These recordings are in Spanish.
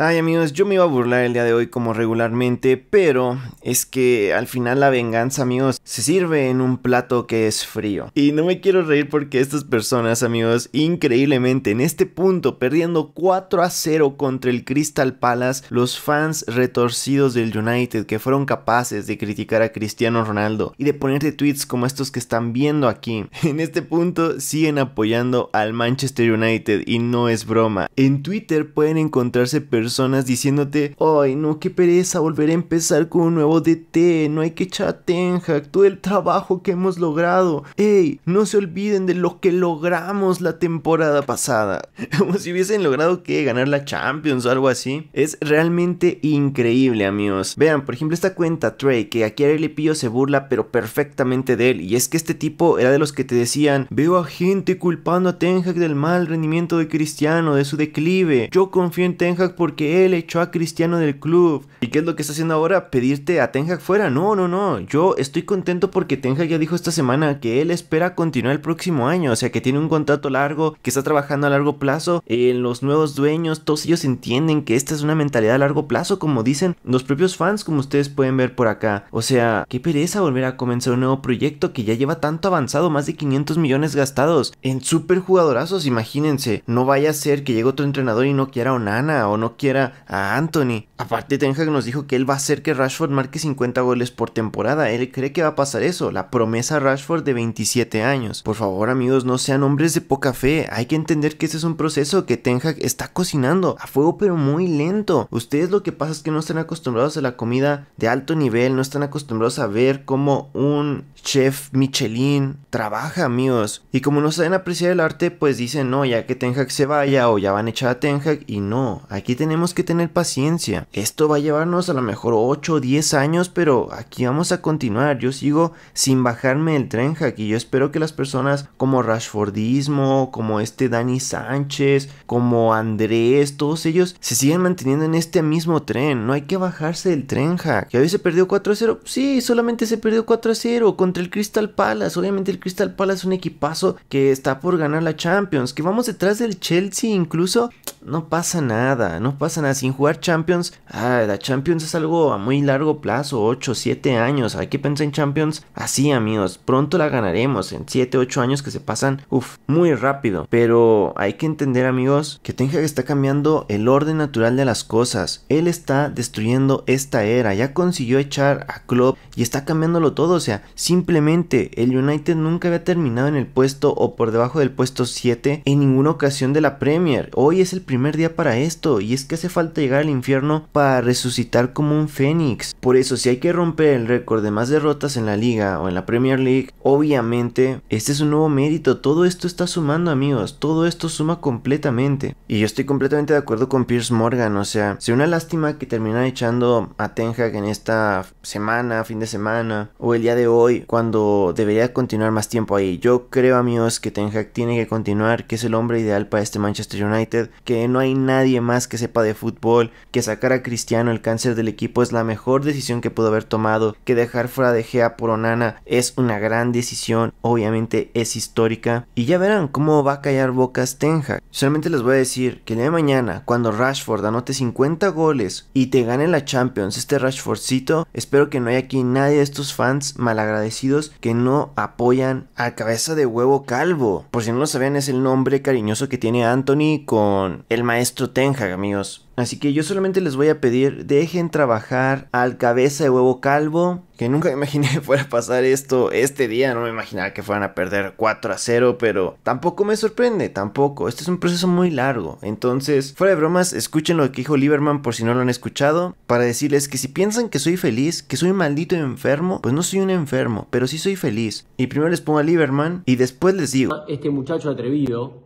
Ay amigos, yo me iba a burlar el día de hoy como regularmente, pero es que al final la venganza amigos se sirve en un plato que es frío. Y no me quiero reír porque estas personas amigos, increíblemente en este punto, perdiendo 4 a 0 contra el Crystal Palace, los fans retorcidos del United que fueron capaces de criticar a Cristiano Ronaldo y de ponerte tweets como estos que están viendo aquí, en este punto siguen apoyando al Manchester United y no es broma. En Twitter pueden encontrarse personas diciéndote, ay no, qué pereza volver a empezar con un nuevo DT, no hay que echar a Tenhack, todo el trabajo que hemos logrado, hey, no se olviden de lo que logramos la temporada pasada, como si hubiesen logrado que ganar la Champions o algo así, es realmente increíble amigos, vean por ejemplo esta cuenta Trey, que aquí Pío se burla pero perfectamente de él, y es que este tipo era de los que te decían, veo a gente culpando a Tenhack del mal rendimiento de Cristiano, de su declive, yo confío en Tenhack porque ...que él echó a Cristiano del club. ¿Y qué es lo que está haciendo ahora? ¿Pedirte a Ten fuera? No, no, no. Yo estoy contento porque Ten ya dijo esta semana que él espera continuar el próximo año. O sea, que tiene un contrato largo, que está trabajando a largo plazo. En eh, los nuevos dueños, todos ellos entienden que esta es una mentalidad a largo plazo, como dicen los propios fans, como ustedes pueden ver por acá. O sea, qué pereza volver a comenzar un nuevo proyecto que ya lleva tanto avanzado, más de 500 millones gastados en super jugadorazos. Imagínense, no vaya a ser que llegue otro entrenador y no quiera a Onana o no quiera a Anthony. Aparte, Ten Hag nos dijo que él va a hacer que Rashford marque 50 goles por temporada. Él cree que va a pasar eso, la promesa Rashford de 27 años. Por favor, amigos, no sean hombres de poca fe. Hay que entender que ese es un proceso que Ten Hag está cocinando a fuego, pero muy lento. Ustedes lo que pasa es que no están acostumbrados a la comida de alto nivel, no están acostumbrados a ver cómo un chef Michelin trabaja, amigos. Y como no saben apreciar el arte, pues dicen, no, ya que Ten Hag se vaya o ya van a echar a Ten Hag. Y no, aquí tenemos tenemos que tener paciencia. Esto va a llevarnos a lo mejor 8 o 10 años, pero aquí vamos a continuar. Yo sigo sin bajarme el tren, hack y yo espero que las personas como Rashfordismo, como este Dani Sánchez, como Andrés, todos ellos se sigan manteniendo en este mismo tren. No hay que bajarse del tren, Hack. ¿Que hoy se perdió 4 a 0? Sí, solamente se perdió 4 a 0 contra el Crystal Palace. Obviamente el Crystal Palace es un equipazo que está por ganar la Champions. Que vamos detrás del Chelsea incluso. No pasa nada, no pasan nada, sin jugar Champions. Ah, la Champions es algo a muy largo plazo, 8, 7 años. Hay que pensar en Champions así, amigos. Pronto la ganaremos en 7, 8 años que se pasan, uff, muy rápido. Pero hay que entender, amigos, que Tenja Hag está cambiando el orden natural de las cosas. Él está destruyendo esta era. Ya consiguió echar a Klopp y está cambiándolo todo. O sea, simplemente el United nunca había terminado en el puesto o por debajo del puesto 7 en ninguna ocasión de la Premier. Hoy es el primer día para esto y es que hace falta llegar al infierno para resucitar como un fénix. Por eso, si hay que romper el récord de más derrotas en la liga o en la Premier League, obviamente este es un nuevo mérito. Todo esto está sumando, amigos. Todo esto suma completamente. Y yo estoy completamente de acuerdo con Pierce Morgan. O sea, si una lástima que termina echando a Ten Hag en esta semana, fin de semana o el día de hoy, cuando debería continuar más tiempo ahí. Yo creo, amigos, que Ten Hag tiene que continuar, que es el hombre ideal para este Manchester United, que no hay nadie más que sepa de Fútbol, que sacar a Cristiano el cáncer del equipo es la mejor decisión que pudo haber tomado, que dejar fuera de Gea por Onana es una gran decisión, obviamente es histórica, y ya verán cómo va a callar bocas Tenja. Solamente les voy a decir que el día de mañana, cuando Rashford anote 50 goles y te gane la Champions, este Rashfordcito, espero que no haya aquí nadie de estos fans malagradecidos que no apoyan a cabeza de huevo calvo. Por si no lo sabían, es el nombre cariñoso que tiene Anthony con el maestro Tenja, amigos. Así que yo solamente les voy a pedir, dejen trabajar al cabeza de huevo calvo, que nunca me imaginé que fuera a pasar esto este día, no me imaginaba que fueran a perder 4 a 0, pero tampoco me sorprende, tampoco, este es un proceso muy largo, entonces, fuera de bromas, escuchen lo que dijo Lieberman por si no lo han escuchado, para decirles que si piensan que soy feliz, que soy maldito enfermo, pues no soy un enfermo, pero sí soy feliz, y primero les pongo a Lieberman y después les digo. Este muchacho atrevido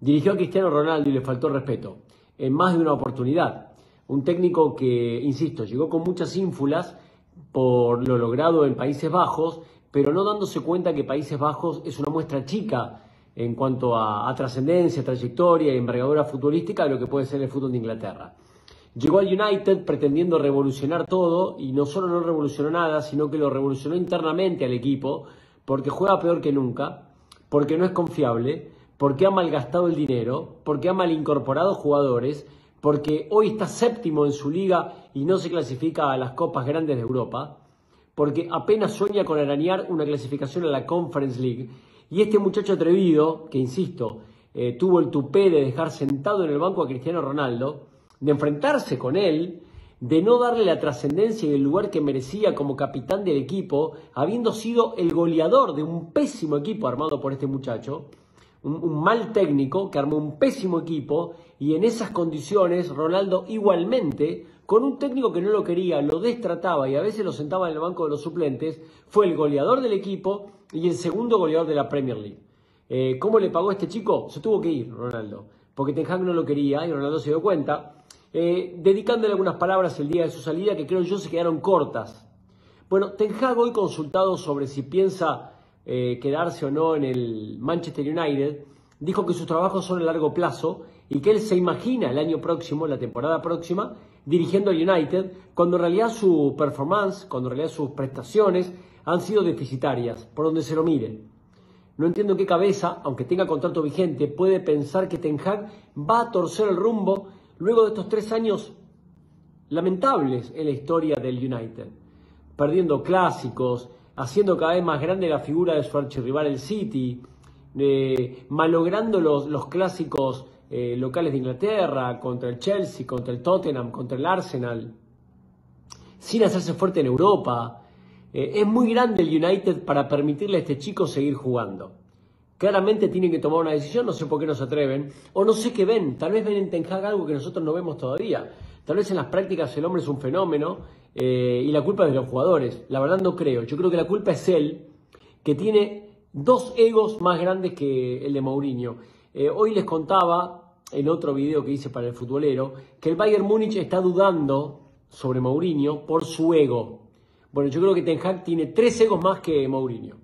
dirigió a Cristiano Ronaldo y le faltó respeto en más de una oportunidad. Un técnico que, insisto, llegó con muchas ínfulas por lo logrado en Países Bajos, pero no dándose cuenta que Países Bajos es una muestra chica en cuanto a, trascendencia, trayectoria y envergadura futbolística de lo que puede ser el fútbol de Inglaterra. Llegó al United pretendiendo revolucionar todo y no solo no revolucionó nada, sino que lo revolucionó internamente al equipo porque juega peor que nunca, porque no es confiable porque ha malgastado el dinero, porque ha malincorporado jugadores, porque hoy está séptimo en su liga y no se clasifica a las copas grandes de Europa, porque apenas sueña con arañar una clasificación a la Conference League. Y este muchacho atrevido, que insisto, eh, tuvo el tupé de dejar sentado en el banco a Cristiano Ronaldo, de enfrentarse con él, de no darle la trascendencia y el lugar que merecía como capitán del equipo, habiendo sido el goleador de un pésimo equipo armado por este muchacho, un, mal técnico que armó un pésimo equipo y en esas condiciones Ronaldo igualmente, con un técnico que no lo quería, lo destrataba y a veces lo sentaba en el banco de los suplentes, fue el goleador del equipo y el segundo goleador de la Premier League. Eh, ¿Cómo le pagó este chico? Se tuvo que ir Ronaldo, porque Ten Hag no lo quería y Ronaldo se dio cuenta, eh, dedicándole algunas palabras el día de su salida que creo yo se quedaron cortas. Bueno, Ten Hag hoy consultado sobre si piensa eh, quedarse o no en el Manchester United, dijo que sus trabajos son a largo plazo y que él se imagina el año próximo, la temporada próxima, dirigiendo al United, cuando en realidad su performance, cuando en realidad sus prestaciones han sido deficitarias, por donde se lo mire. No entiendo qué cabeza, aunque tenga contrato vigente, puede pensar que Ten Hag va a torcer el rumbo luego de estos tres años lamentables en la historia del United, perdiendo clásicos, haciendo cada vez más grande la figura de su archirrival el City, malogrando los, clásicos eh, locales de Inglaterra, contra el Chelsea, contra el Tottenham, contra el Arsenal, sin hacerse fuerte en Europa. Eh, es muy grande el United para permitirle a este chico seguir jugando. Claramente tienen que tomar una decisión, no sé por qué no se atreven, o no sé qué ven, tal vez ven en Ten algo que nosotros no vemos todavía. Tal vez en las prácticas el hombre es un fenómeno eh, y la culpa es de los jugadores. La verdad no creo. Yo creo que la culpa es él, que tiene dos egos más grandes que el de Mourinho. Eh, hoy les contaba en otro video que hice para el futbolero que el Bayern Múnich está dudando sobre Mourinho por su ego. Bueno, yo creo que Ten Hag tiene tres egos más que Mourinho.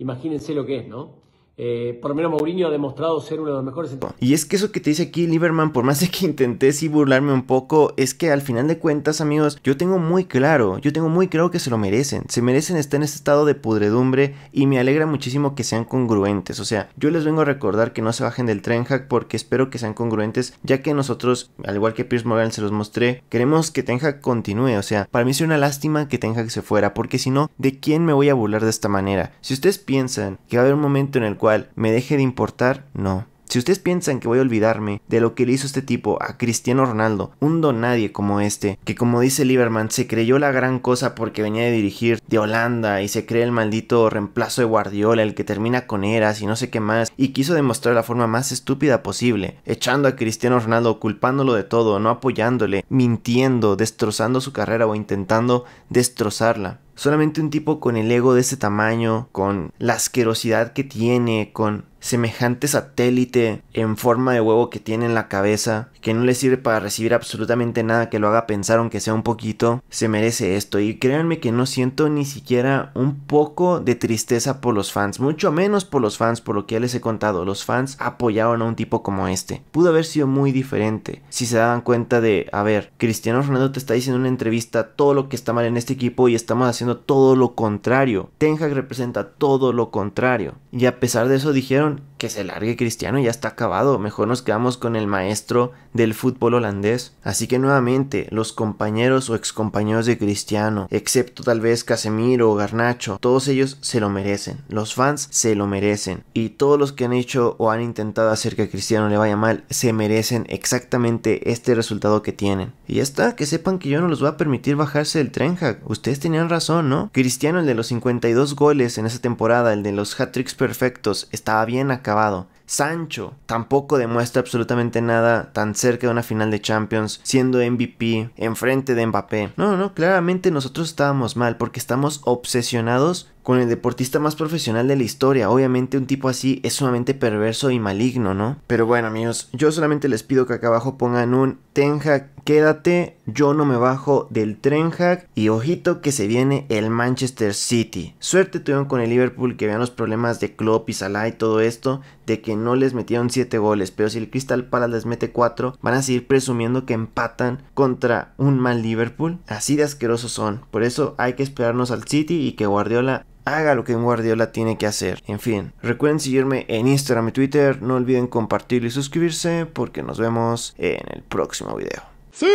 Imagínense lo que es, ¿no? Eh, por lo menos Mourinho ha demostrado ser uno de los mejores. Y es que eso que te dice aquí Lieberman, por más de que intenté si burlarme un poco, es que al final de cuentas, amigos, yo tengo muy claro, yo tengo muy claro que se lo merecen. Se merecen estar en este estado de pudredumbre y me alegra muchísimo que sean congruentes. O sea, yo les vengo a recordar que no se bajen del tren hack porque espero que sean congruentes, ya que nosotros, al igual que Pierce Morgan se los mostré, queremos que Tenhack continúe. O sea, para mí es una lástima que Tenhack se fuera, porque si no, ¿de quién me voy a burlar de esta manera? Si ustedes piensan que va a haber un momento en el me deje de importar, no. Si ustedes piensan que voy a olvidarme de lo que le hizo este tipo a Cristiano Ronaldo, un don nadie como este, que como dice Lieberman, se creyó la gran cosa porque venía de dirigir de Holanda y se cree el maldito reemplazo de Guardiola, el que termina con eras y no sé qué más, y quiso demostrar la forma más estúpida posible, echando a Cristiano Ronaldo, culpándolo de todo, no apoyándole, mintiendo, destrozando su carrera o intentando destrozarla. Solamente un tipo con el ego de ese tamaño, con la asquerosidad que tiene, con semejante satélite en forma de huevo que tiene en la cabeza, que no le sirve para recibir absolutamente nada que lo haga pensar aunque sea un poquito, se merece esto. Y créanme que no siento ni siquiera un poco de tristeza por los fans, mucho menos por los fans, por lo que ya les he contado. Los fans apoyaron a un tipo como este. Pudo haber sido muy diferente si se daban cuenta de, a ver, Cristiano Ronaldo te está diciendo en una entrevista todo lo que está mal en este equipo y estamos haciendo todo lo contrario. Ten Hag representa todo lo contrario. Y a pesar de eso dijeron, one. que se largue Cristiano, ya está acabado, mejor nos quedamos con el maestro del fútbol holandés. Así que nuevamente, los compañeros o excompañeros de Cristiano, excepto tal vez Casemiro o Garnacho, todos ellos se lo merecen, los fans se lo merecen y todos los que han hecho o han intentado hacer que a Cristiano le vaya mal se merecen exactamente este resultado que tienen. Y ya está, que sepan que yo no los voy a permitir bajarse del tren hack. Ustedes tenían razón, ¿no? Cristiano, el de los 52 goles en esa temporada, el de los hat-tricks perfectos, estaba bien acabado acabado Sancho tampoco demuestra absolutamente nada tan cerca de una final de Champions, siendo MVP, enfrente de Mbappé. No, no, claramente nosotros estábamos mal porque estamos obsesionados con el deportista más profesional de la historia. Obviamente un tipo así es sumamente perverso y maligno, ¿no? Pero bueno, amigos, yo solamente les pido que acá abajo pongan un Tenja, quédate, yo no me bajo del Trenhack y ojito que se viene el Manchester City. Suerte tuvieron con el Liverpool que vean los problemas de Klopp y Salah y todo esto de que no les metieron 7 goles, pero si el Crystal Palace les mete 4, van a seguir presumiendo que empatan contra un mal Liverpool. Así de asquerosos son. Por eso hay que esperarnos al City y que Guardiola haga lo que Guardiola tiene que hacer. En fin, recuerden seguirme en Instagram y Twitter, no olviden compartir y suscribirse porque nos vemos en el próximo video. ¡Sí!